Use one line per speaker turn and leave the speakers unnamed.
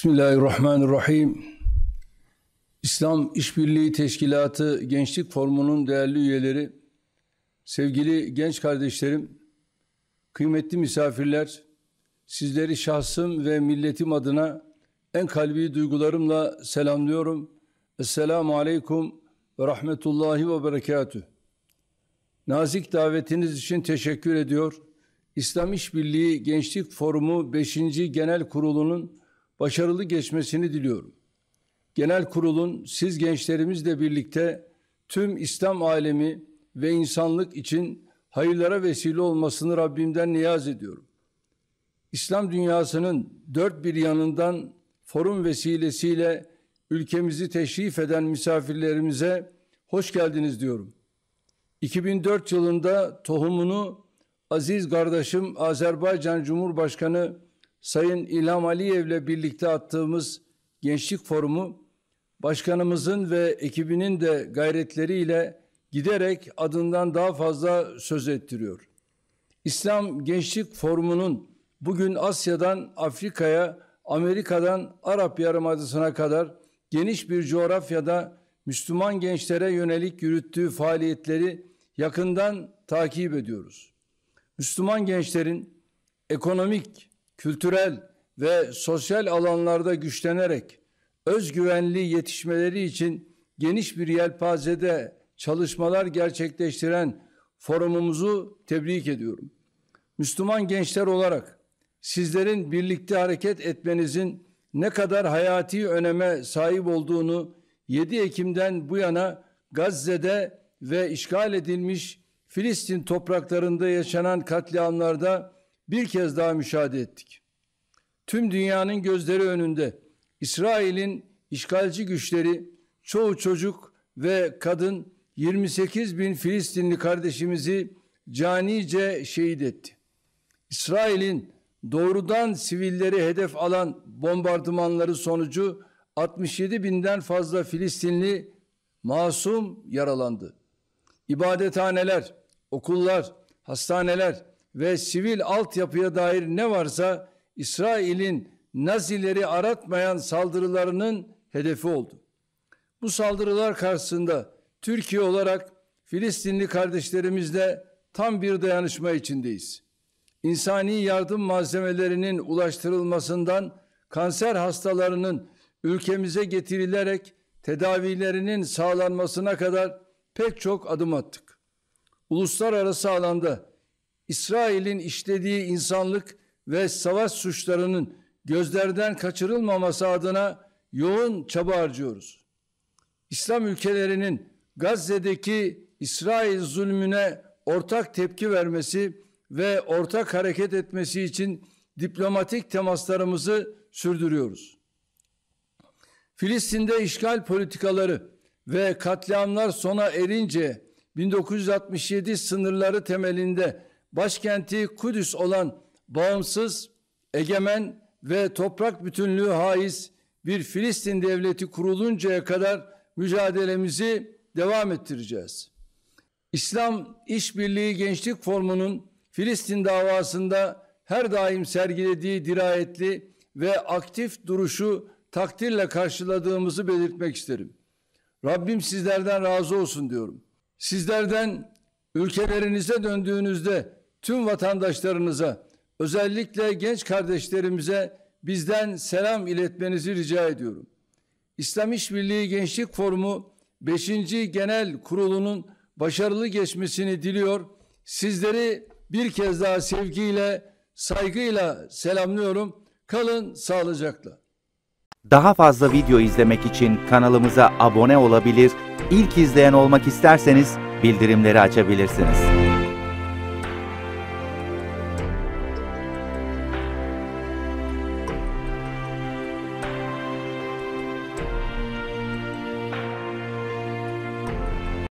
Bismillahirrahmanirrahim. İslam İşbirliği Teşkilatı Gençlik Forumu'nun değerli üyeleri, sevgili genç kardeşlerim, kıymetli misafirler, sizleri şahsım ve milletim adına en kalbi duygularımla selamlıyorum. Esselamu Aleyküm ve Rahmetullahi ve Berekatüh. Nazik davetiniz için teşekkür ediyor. İslam İşbirliği Gençlik Forumu 5. Genel Kurulu'nun başarılı geçmesini diliyorum. Genel kurulun siz gençlerimizle birlikte tüm İslam alemi ve insanlık için hayırlara vesile olmasını Rabbimden niyaz ediyorum. İslam dünyasının dört bir yanından forum vesilesiyle ülkemizi teşrif eden misafirlerimize hoş geldiniz diyorum. 2004 yılında tohumunu aziz kardeşim Azerbaycan Cumhurbaşkanı Sayın İlham Aliyev ile birlikte attığımız gençlik forumu başkanımızın ve ekibinin de gayretleriyle giderek adından daha fazla söz ettiriyor. İslam Gençlik Forumu'nun bugün Asya'dan Afrika'ya, Amerika'dan Arap Yarımadası'na kadar geniş bir coğrafyada Müslüman gençlere yönelik yürüttüğü faaliyetleri yakından takip ediyoruz. Müslüman gençlerin ekonomik, kültürel ve sosyal alanlarda güçlenerek özgüvenli yetişmeleri için geniş bir yelpazede çalışmalar gerçekleştiren forumumuzu tebrik ediyorum. Müslüman gençler olarak sizlerin birlikte hareket etmenizin ne kadar hayati öneme sahip olduğunu 7 Ekim'den bu yana Gazze'de ve işgal edilmiş Filistin topraklarında yaşanan katliamlarda bir kez daha müşahede ettik. Tüm dünyanın gözleri önünde İsrail'in işgalci güçleri çoğu çocuk ve kadın 28 bin Filistinli kardeşimizi canice şehit etti. İsrail'in doğrudan sivilleri hedef alan bombardımanları sonucu 67 binden fazla Filistinli masum yaralandı. İbadethaneler, okullar, hastaneler, ve sivil altyapıya dair ne varsa İsrail'in Nazileri aratmayan saldırılarının hedefi oldu. Bu saldırılar karşısında Türkiye olarak Filistinli kardeşlerimizle tam bir dayanışma içindeyiz. İnsani yardım malzemelerinin ulaştırılmasından kanser hastalarının ülkemize getirilerek tedavilerinin sağlanmasına kadar pek çok adım attık. Uluslararası alanda İsrail'in işlediği insanlık ve savaş suçlarının gözlerden kaçırılmaması adına yoğun çaba harcıyoruz. İslam ülkelerinin Gazze'deki İsrail zulmüne ortak tepki vermesi ve ortak hareket etmesi için diplomatik temaslarımızı sürdürüyoruz. Filistin'de işgal politikaları ve katliamlar sona erince 1967 sınırları temelinde başkenti Kudüs olan bağımsız, egemen ve toprak bütünlüğü haiz bir Filistin devleti kuruluncaya kadar mücadelemizi devam ettireceğiz. İslam İşbirliği Gençlik Formu'nun Filistin davasında her daim sergilediği dirayetli ve aktif duruşu takdirle karşıladığımızı belirtmek isterim. Rabbim sizlerden razı olsun diyorum. Sizlerden ülkelerinize döndüğünüzde tüm vatandaşlarınıza özellikle genç kardeşlerimize bizden selam iletmenizi rica ediyorum. İslam İşbirliği Gençlik Forumu 5. Genel Kurulu'nun başarılı geçmesini diliyor. Sizleri bir kez daha sevgiyle, saygıyla selamlıyorum. Kalın sağlıcakla. Daha fazla video izlemek için kanalımıza abone olabilir, ilk izleyen olmak isterseniz bildirimleri açabilirsiniz.